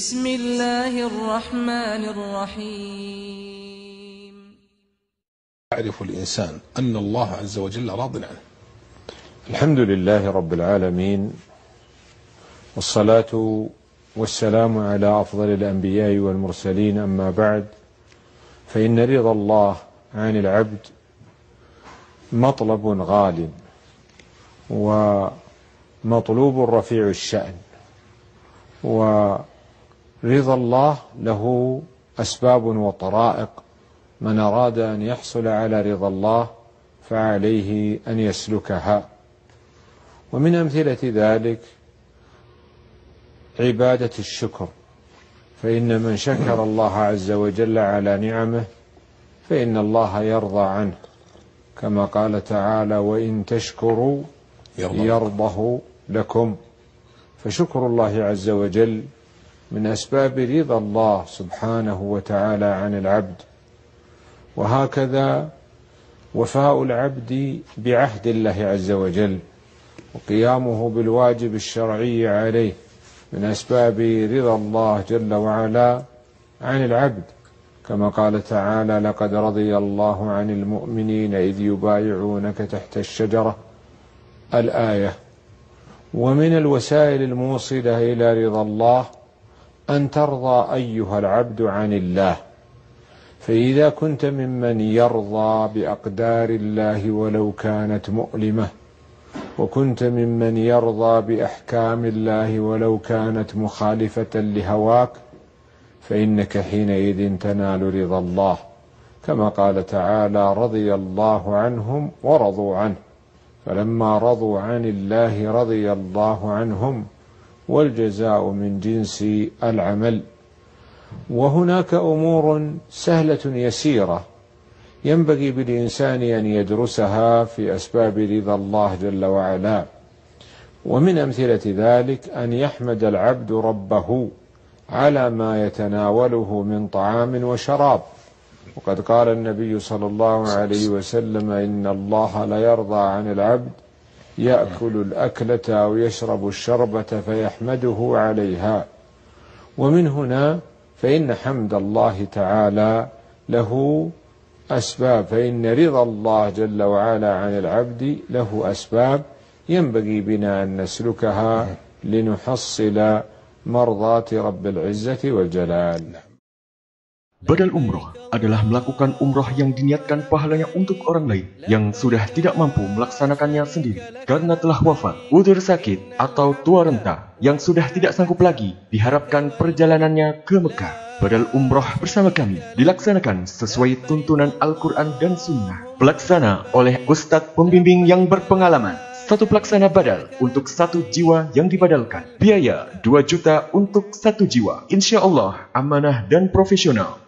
بسم الله الرحمن الرحيم يعرف الإنسان أن الله عز وجل راض عنه الحمد لله رب العالمين والصلاة والسلام على أفضل الأنبياء والمرسلين أما بعد فإن رضا الله عن العبد مطلب غال ومطلوب رفيع الشأن و رضا الله له أسباب وطرائق من أراد أن يحصل على رضا الله فعليه أن يسلكها ومن أمثلة ذلك عبادة الشكر فإن من شكر الله عز وجل على نعمه فإن الله يرضى عنه كما قال تعالى وإن تشكروا يرضه لكم فشكر الله عز وجل من أسباب رضا الله سبحانه وتعالى عن العبد وهكذا وفاء العبد بعهد الله عز وجل وقيامه بالواجب الشرعي عليه من أسباب رضا الله جل وعلا عن العبد كما قال تعالى لقد رضي الله عن المؤمنين إذ يبايعونك تحت الشجرة الآية ومن الوسائل الموصلة إلى رضا الله أن ترضى أيها العبد عن الله فإذا كنت ممن يرضى بأقدار الله ولو كانت مؤلمة وكنت ممن يرضى بأحكام الله ولو كانت مخالفة لهواك فإنك حينئذ تنال رضا الله كما قال تعالى رضي الله عنهم ورضوا عنه فلما رضوا عن الله رضي الله عنهم والجزاء من جنس العمل وهناك امور سهله يسيره ينبغي بالانسان ان يدرسها في اسباب رضا الله جل وعلا ومن امثله ذلك ان يحمد العبد ربه على ما يتناوله من طعام وشراب وقد قال النبي صلى الله عليه وسلم ان الله ليرضى عن العبد ياكل الاكله او يشرب الشربه فيحمده عليها ومن هنا فان حمد الله تعالى له اسباب فان رضا الله جل وعلا عن العبد له اسباب ينبغي بنا ان نسلكها لنحصل مرضاه رب العزه والجلال Badal umroh adalah melakukan umroh yang diniatkan pahalanya untuk orang lain yang sudah tidak mampu melaksanakannya sendiri karena telah wafat, udur sakit, atau tua renta yang sudah tidak sanggup lagi diharapkan perjalanannya ke Mekah. Badal umroh bersama kami dilaksanakan sesuai tuntunan Al-Quran dan Sunnah. Pelaksana oleh Ustadz Pembimbing yang berpengalaman satu pelaksana badal untuk satu jiwa yang dibadalkan. Biaya 2 juta untuk satu jiwa. Insya Allah amanah dan profesional.